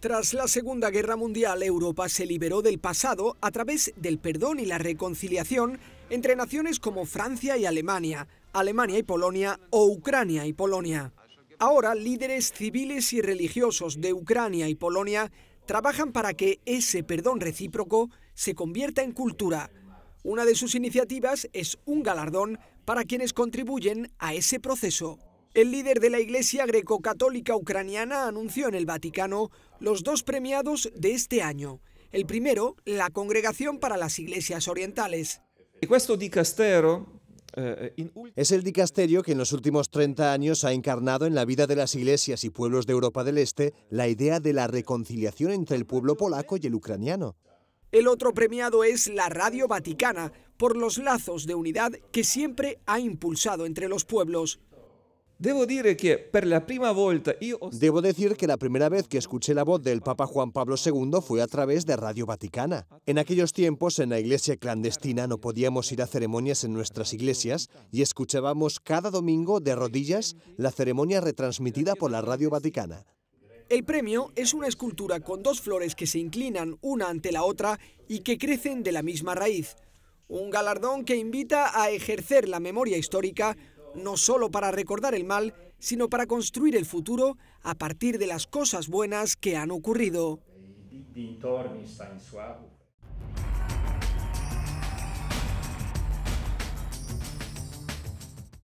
Tras la Segunda Guerra Mundial, Europa se liberó del pasado a través del perdón y la reconciliación entre naciones como Francia y Alemania, Alemania y Polonia o Ucrania y Polonia. Ahora, líderes civiles y religiosos de Ucrania y Polonia trabajan para que ese perdón recíproco se convierta en cultura. Una de sus iniciativas es un galardón para quienes contribuyen a ese proceso. El líder de la Iglesia Greco-Católica Ucraniana anunció en el Vaticano los dos premiados de este año. El primero, la Congregación para las Iglesias Orientales. Eh, es el dicasterio que en los últimos 30 años ha encarnado en la vida de las iglesias y pueblos de Europa del Este la idea de la reconciliación entre el pueblo polaco y el ucraniano. El otro premiado es la Radio Vaticana, por los lazos de unidad que siempre ha impulsado entre los pueblos. Debo decir que la primera vez que escuché la voz del Papa Juan Pablo II fue a través de Radio Vaticana. En aquellos tiempos, en la iglesia clandestina, no podíamos ir a ceremonias en nuestras iglesias y escuchábamos cada domingo de rodillas la ceremonia retransmitida por la Radio Vaticana. El premio es una escultura con dos flores que se inclinan una ante la otra y que crecen de la misma raíz. Un galardón que invita a ejercer la memoria histórica no solo para recordar el mal, sino para construir el futuro a partir de las cosas buenas que han ocurrido.